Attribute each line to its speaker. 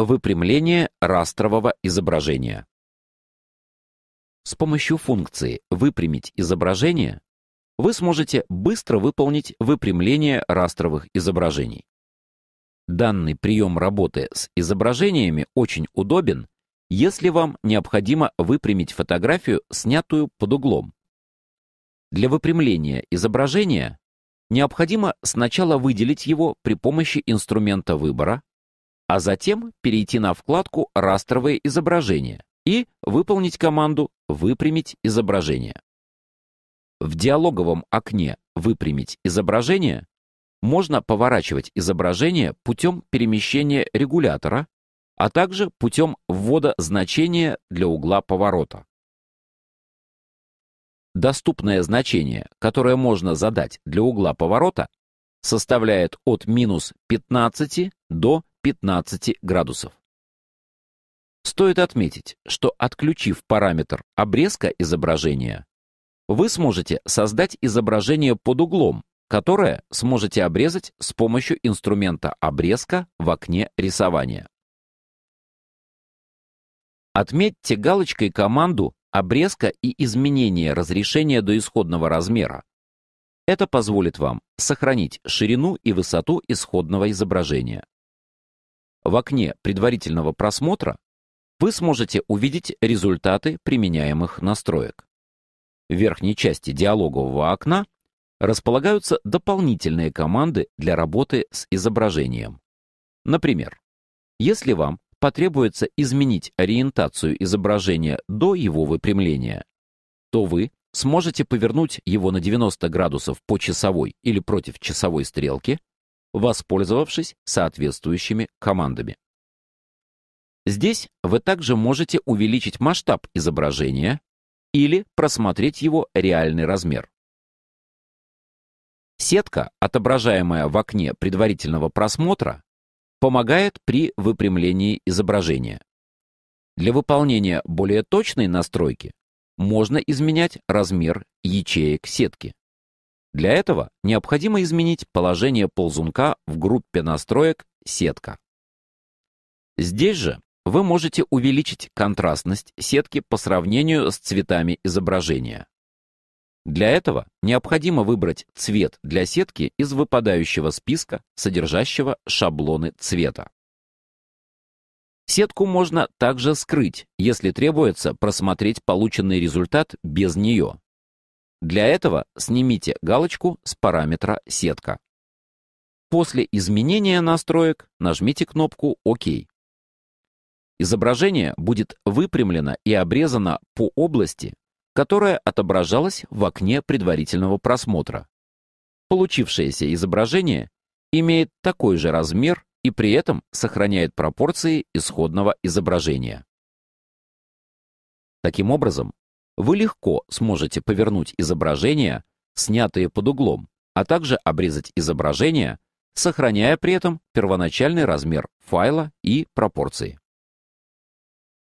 Speaker 1: Выпрямление растрового изображения. С помощью функции «Выпрямить изображение» вы сможете быстро выполнить выпрямление растровых изображений. Данный прием работы с изображениями очень удобен, если вам необходимо выпрямить фотографию, снятую под углом. Для выпрямления изображения необходимо сначала выделить его при помощи инструмента выбора, а затем перейти на вкладку «Растровые изображения» и выполнить команду «Выпрямить изображение». В диалоговом окне «Выпрямить изображение» можно поворачивать изображение путем перемещения регулятора, а также путем ввода значения для угла поворота. Доступное значение, которое можно задать для угла поворота, составляет от минус 15 до 15 градусов. Стоит отметить, что отключив параметр обрезка изображения, вы сможете создать изображение под углом, которое сможете обрезать с помощью инструмента обрезка в окне рисования. Отметьте галочкой команду обрезка и изменение разрешения до исходного размера. Это позволит вам сохранить ширину и высоту исходного изображения. В окне предварительного просмотра вы сможете увидеть результаты применяемых настроек. В верхней части диалогового окна располагаются дополнительные команды для работы с изображением. Например, если вам потребуется изменить ориентацию изображения до его выпрямления, то вы сможете повернуть его на 90 градусов по часовой или против часовой стрелки воспользовавшись соответствующими командами. Здесь вы также можете увеличить масштаб изображения или просмотреть его реальный размер. Сетка, отображаемая в окне предварительного просмотра, помогает при выпрямлении изображения. Для выполнения более точной настройки можно изменять размер ячеек сетки. Для этого необходимо изменить положение ползунка в группе настроек «Сетка». Здесь же вы можете увеличить контрастность сетки по сравнению с цветами изображения. Для этого необходимо выбрать цвет для сетки из выпадающего списка, содержащего шаблоны цвета. Сетку можно также скрыть, если требуется просмотреть полученный результат без нее. Для этого снимите галочку с параметра «Сетка». После изменения настроек нажмите кнопку «Ок». Изображение будет выпрямлено и обрезано по области, которая отображалась в окне предварительного просмотра. Получившееся изображение имеет такой же размер и при этом сохраняет пропорции исходного изображения. Таким образом, вы легко сможете повернуть изображения, снятые под углом, а также обрезать изображения, сохраняя при этом первоначальный размер файла и пропорции.